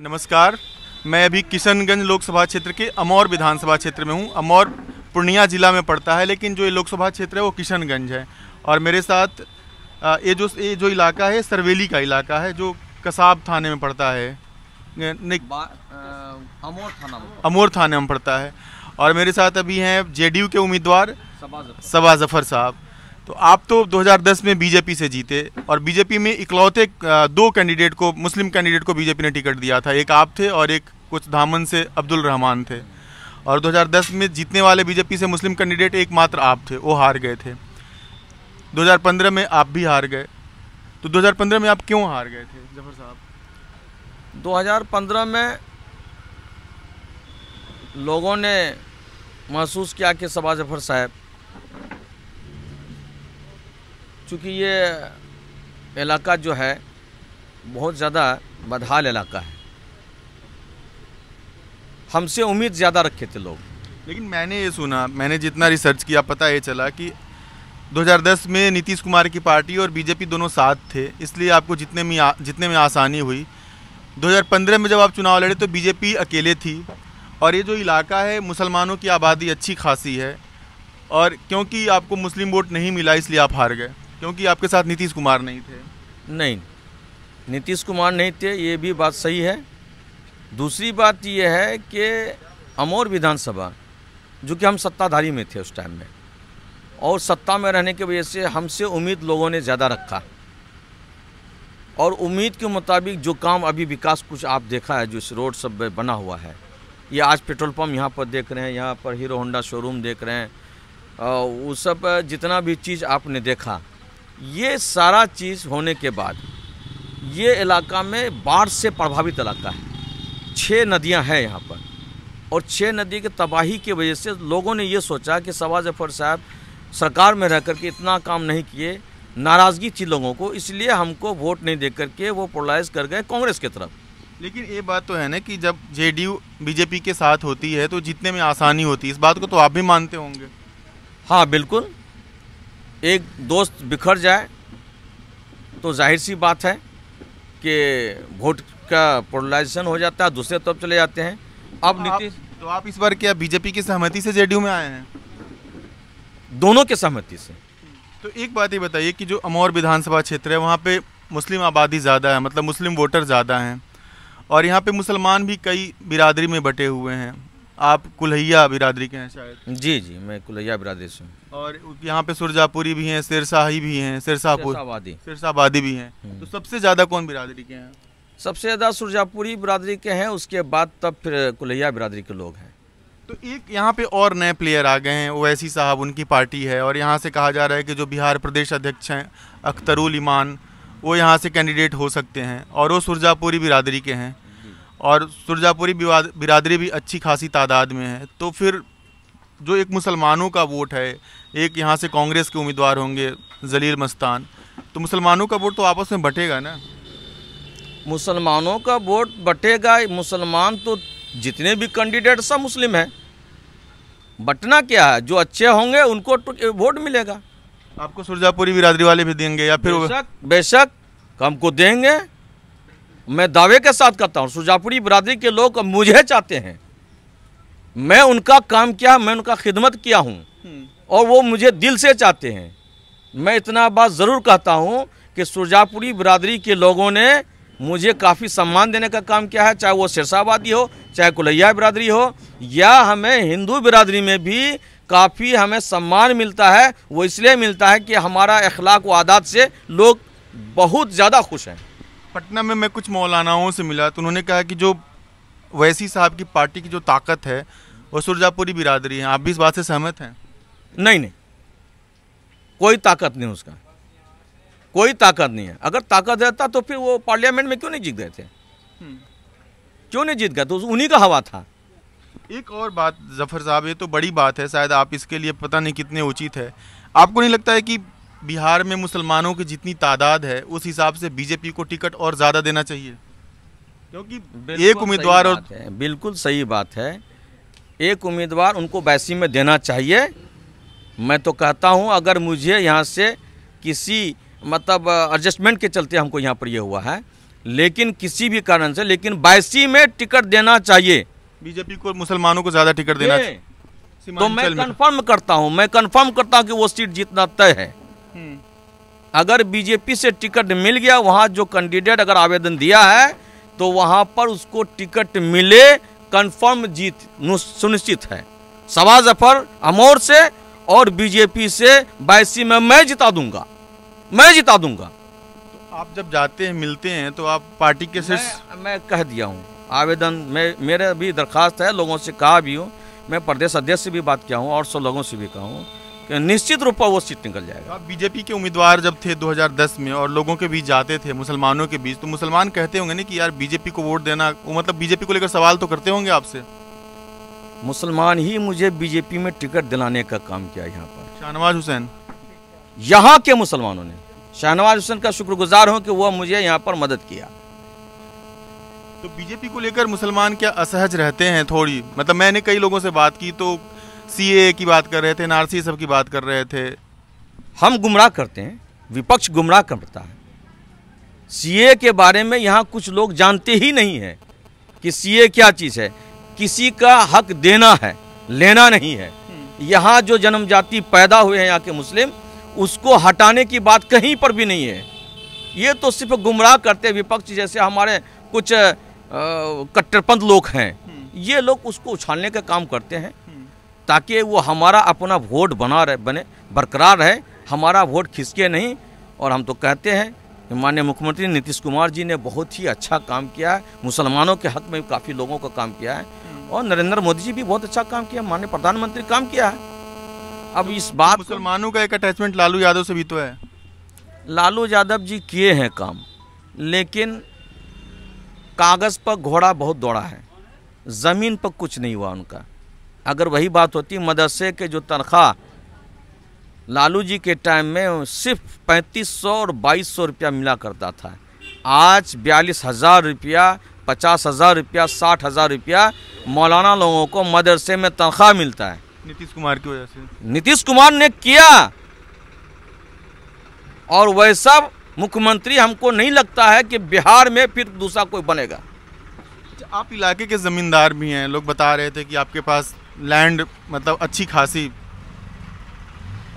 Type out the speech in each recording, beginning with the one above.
नमस्कार मैं अभी किशनगंज लोकसभा क्षेत्र के अमौर विधानसभा क्षेत्र में हूँ अमौर पूर्णिया ज़िला में पड़ता है लेकिन जो ये लोकसभा क्षेत्र है वो किशनगंज है और मेरे साथ ये जो ये जो इलाका है सरवेली का इलाका है जो कसाब थाने में पड़ता है नहीं अमौर थाना अमौर थाने में पड़ता है और मेरे साथ अभी हैं जेडीयू के उम्मीदवार सबा जफर साहब तो आप तो 2010 में बीजेपी से जीते और बीजेपी में इकलौते दो कैंडिडेट को मुस्लिम कैंडिडेट को बीजेपी ने टिकट दिया था एक आप थे और एक कुछ धामन से अब्दुल रहमान थे और 2010 में जीतने वाले बीजेपी से मुस्लिम कैंडिडेट एकमात्र आप थे वो हार गए थे 2015 में आप भी हार गए तो 2015 में आप क्यों हार गए थे जफर साहब 2015 में लोगों ने महसूस किया कि सबा जफर साहब चूँकि ये इलाका जो है बहुत ज़्यादा बदहाल इलाका है हमसे उम्मीद ज़्यादा रखे थे लोग लेकिन मैंने ये सुना मैंने जितना रिसर्च किया पता ये चला कि 2010 में नीतीश कुमार की पार्टी और बीजेपी दोनों साथ थे इसलिए आपको जितने में आ, जितने में आसानी हुई 2015 में जब आप चुनाव लड़े तो बीजेपी अकेले थी और ये जो इलाका है मुसलमानों की आबादी अच्छी खासी है और क्योंकि आपको मुस्लिम वोट नहीं मिला इसलिए आप हार गए क्योंकि आपके साथ नीतीश कुमार नहीं थे नहीं नीतीश कुमार नहीं थे ये भी बात सही है दूसरी बात यह है कि अमोर विधानसभा जो कि हम सत्ताधारी में थे उस टाइम में और सत्ता में रहने की वजह से हमसे उम्मीद लोगों ने ज़्यादा रखा और उम्मीद के मुताबिक जो काम अभी विकास कुछ आप देखा है जो इस रोड सब बना हुआ है ये आज पेट्रोल पम्प यहाँ पर देख रहे हैं यहाँ पर हीरो होंडा शोरूम देख रहे हैं वो सब जितना भी चीज़ आपने देखा ये सारा चीज़ होने के बाद ये इलाका में बाढ़ से प्रभावित इलाका है छः नदियां हैं यहाँ पर और छः नदी के तबाही की वजह से लोगों ने ये सोचा कि शवा जफर साहब सरकार में रह करके इतना काम नहीं किए नाराज़गी थी लोगों को इसलिए हमको वोट नहीं दे करके वो पोलराइज कर गए कांग्रेस की तरफ लेकिन ये बात तो है ना कि जब जेडीयू बीजेपी के साथ होती है तो जीतने में आसानी होती है इस बात को तो आप भी मानते होंगे हाँ बिल्कुल एक दोस्त बिखर जाए तो जाहिर सी बात है कि वोट का पोलराइजेशन हो जाता है दूसरे तरफ चले जाते हैं अब तो नीतीश तो आप इस बार क्या बीजेपी की सहमति से जेडीयू में आए हैं दोनों के सहमति से तो एक बात ये बताइए कि जो अमौर विधानसभा क्षेत्र है वहाँ पे मुस्लिम आबादी ज़्यादा है मतलब मुस्लिम वोटर ज़्यादा हैं और यहाँ पे मुसलमान भी कई बिरादरी में बटे हुए हैं आप कुल्हैया बिरादरी के हैं शायद जी जी मैं कुल्हैया बिरादरी से हूँ और यहाँ पे सुरजापुरी भी हैं सिरसाही भी हैं सिरसापुर सिरसाबादी सिरसाबादी भी हैं हम्म। तो सबसे ज़्यादा कौन बिरादरी के हैं सबसे ज़्यादा सुरजापुरी बिरादरी के हैं उसके बाद तब फिर कुल्हैया बिरादरी के लोग हैं तो एक यहाँ पे और नए प्लेयर आ गए हैं ओवैसी साहब उनकी पार्टी है और यहाँ से कहा जा रहा है कि जो बिहार प्रदेश अध्यक्ष हैं अख्तरुल ईमान वो यहाँ से कैंडिडेट हो सकते हैं और वो सुरजापुरी बिरादरी के हैं और सुरजापुरी बिरादरी भी अच्छी खासी तादाद में है तो फिर जो एक मुसलमानों का वोट है एक यहाँ से कांग्रेस के उम्मीदवार होंगे जलील मस्तान तो मुसलमानों का वोट तो आपस में बटेगा ना मुसलमानों का वोट बटेगा मुसलमान तो जितने भी कैंडिडेट सब मुस्लिम हैं बटना क्या है जो अच्छे होंगे उनको तो वोट मिलेगा आपको सुरजापुरी बिरादरी वाले भी देंगे या फिर बेशक बेशक हमको देंगे मैं दावे के साथ कहता हूँ सुजापुरी बरादरी के लोग मुझे चाहते हैं मैं उनका काम किया मैं उनका खिदमत किया हूँ हम्म। और वो मुझे दिल से चाहते हैं मैं इतना बात ज़रूर कहता हूँ कि सुरजापुरी बरादरी के लोगों ने मुझे काफ़ी सम्मान देने का काम किया है चाहे वो सिरसाबादी हो चाहे कुलैया बरादरी हो या हमें हिंदू बरादरी में भी काफ़ी हमें सम्मान मिलता है वो इसलिए मिलता है कि हमारा अखलाक व आदात से लोग बहुत ज़्यादा खुश हैं पटना में मैं कुछ मौलानाओं से मिला तो उन्होंने कहा कि जो वैसी साहब की पार्टी की जो ताकत है वो सुरजापुरी बिरादरी है आप भी इस बात से सहमत हैं नहीं नहीं कोई ताकत नहीं उसका कोई ताकत नहीं है अगर ताकत रहता तो फिर वो पार्लियामेंट में क्यों नहीं जीत गए थे हम्म। क्यों नहीं जीत गए तो उन्हीं का हवा था एक और बात जफर साहब ये तो बड़ी बात है शायद आप इसके लिए पता नहीं कितने उचित है आपको नहीं लगता है कि बिहार में मुसलमानों की जितनी तादाद है उस हिसाब से बीजेपी को टिकट और ज़्यादा देना चाहिए क्योंकि एक उम्मीदवार और बिल्कुल सही बात है एक उम्मीदवार उनको बैसी में देना चाहिए मैं तो कहता हूं अगर मुझे यहां से किसी मतलब एडजस्टमेंट के चलते हमको यहां पर यह हुआ है लेकिन किसी भी कारण से लेकिन बायसी में टिकट देना चाहिए बीजेपी को मुसलमानों को ज़्यादा टिकट देना चाहिए तो मैं कंफर्म करता हूं मैं कंफर्म करता हूं कि वो सीट जीतना तय है हम्म। अगर बीजेपी से टिकट मिल गया वहाँ जो कैंडिडेट अगर आवेदन दिया है तो वहाँ पर उसको टिकट मिले कंफर्म जीत सुनिश्चित है सवा जफर अमोर से और बीजेपी से बायसी में मैं जिता दूंगा मैं जिता दूंगा तो आप जब जाते हैं मिलते हैं तो आप पार्टी के से मैं, मैं कह दिया हूँ आवेदन में मेरे भी दरखास्त है लोगों से कहा भी हूँ मैं प्रदेश अध्यक्ष से भी बात किया हूँ और सौ लोगों से भी कहा हूँ निश्चित रूप पर वो सीट निकल जाएगा आप बीजेपी के उम्मीदवार जब थे 2010 में और लोगों के बीच जाते थे मुसलमानों के बीच तो मुसलमान कहते होंगे ना कि यार बीजेपी को वोट देना वो मतलब बीजेपी को लेकर सवाल तो करते होंगे आपसे मुसलमान ही मुझे बीजेपी में टिकट दिलाने का काम किया यहाँ पर शाहनवाज हुसैन यहाँ के मुसलमानों ने शाहनवाज हुसैन का शुक्रगुजार हूँ कि वह मुझे यहाँ पर मदद किया तो बीजेपी को लेकर मुसलमान क्या असहज रहते हैं थोड़ी मतलब मैंने कई लोगों से बात की तो ए की बात कर रहे थे एनआरसी सब की बात कर रहे थे हम गुमराह करते हैं विपक्ष गुमराह करता है सीए के बारे में यहाँ कुछ लोग जानते ही नहीं है कि सीए क्या चीज़ है किसी का हक देना है लेना नहीं है यहाँ जो जन्मजाति पैदा हुए हैं यहाँ के मुस्लिम उसको हटाने की बात कहीं पर भी नहीं है ये तो सिर्फ गुमराह करते विपक्ष जैसे हमारे कुछ कट्टरपंथ लोग हैं ये लोग उसको उछालने का काम करते हैं ताकि वो हमारा अपना वोट बना रहे बने बरकरार रहे हमारा वोट खिसके नहीं और हम तो कहते हैं माननीय मुख्यमंत्री नीतीश कुमार जी ने बहुत ही अच्छा काम किया है मुसलमानों के हक में काफ़ी लोगों का काम किया है और नरेंद्र मोदी जी भी बहुत अच्छा काम किया माननीय प्रधानमंत्री काम किया है अब तो इस बात मुसलमानों का एक अटैचमेंट लालू यादव से भी तो है लालू यादव जी किए हैं काम लेकिन कागज़ पर घोड़ा बहुत दौड़ा है ज़मीन पर कुछ नहीं हुआ उनका अगर वही बात होती मदरसे के जो तनख्वाह लालू जी के टाइम में सिर्फ पैंतीस सौ और बाईस सौ रुपया मिला करता था आज बयालीस हज़ार रुपया पचास हज़ार रुपया साठ हज़ार रुपया मौलाना लोगों को मदरसे में तनख्वाह मिलता है नीतीश कुमार की वजह से नीतीश कुमार ने किया और वैसा मुख्यमंत्री हमको नहीं लगता है कि बिहार में फिर दूसरा कोई बनेगा आप इलाके के ज़मींदार भी हैं लोग बता रहे थे कि आपके पास लैंड मतलब अच्छी खासी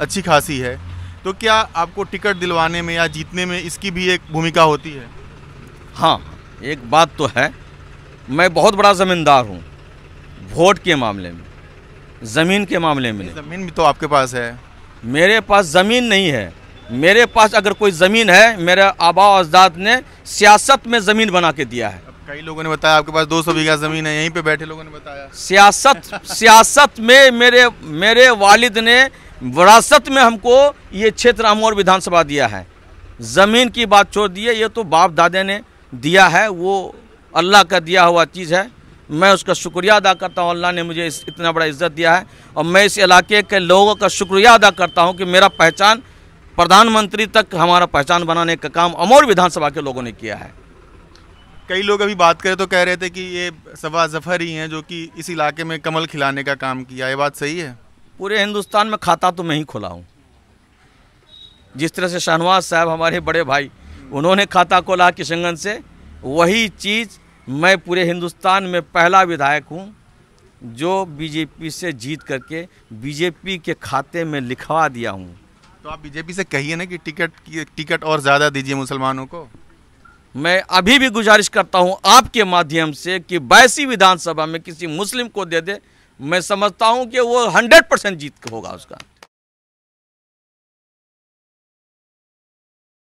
अच्छी खासी है तो क्या आपको टिकट दिलवाने में या जीतने में इसकी भी एक भूमिका होती है हाँ एक बात तो है मैं बहुत बड़ा ज़मींदार हूँ वोट के मामले में ज़मीन के मामले में ज़मीन भी तो आपके पास है मेरे पास ज़मीन नहीं है मेरे पास अगर कोई ज़मीन है मेरे आबा अजदाद ने सियासत में ज़मीन बना के दिया है कई लोगों ने बताया आपके पास 200 बीघा ज़मीन है यहीं पे बैठे लोगों ने बताया सियासत सियासत में मेरे मेरे वालिद ने विरासत में हमको ये क्षेत्र अमोर विधानसभा दिया है ज़मीन की बात छोड़ दी है ये तो बाप दादे ने दिया है वो अल्लाह का दिया हुआ चीज़ है मैं उसका शुक्रिया अदा करता हूँ अल्लाह ने मुझे इस इतना बड़ा इज्जत दिया है और मैं इस इलाके के लोगों का शुक्रिया अदा करता हूँ कि मेरा पहचान प्रधानमंत्री तक हमारा पहचान बनाने का काम अमोर विधानसभा के लोगों ने किया है कई लोग अभी बात करें तो कह रहे थे कि ये सवा जफर ही हैं जो कि इस इलाके में कमल खिलाने का काम किया ये बात सही है पूरे हिंदुस्तान में खाता तो मैं ही खोला हूँ जिस तरह से शाहनवाज साहब हमारे बड़े भाई उन्होंने खाता खोला किशनगंज से वही चीज़ मैं पूरे हिंदुस्तान में पहला विधायक हूँ जो बीजेपी से जीत करके बीजेपी के खाते में लिखवा दिया हूँ तो आप बीजेपी से कहिए ना कि टिकट टिकट और ज़्यादा दीजिए मुसलमानों को मैं अभी भी गुजारिश करता हूं आपके माध्यम से कि बैसी विधानसभा में किसी मुस्लिम को दे दे मैं समझता हूं कि वो हंड्रेड परसेंट जीत होगा उसका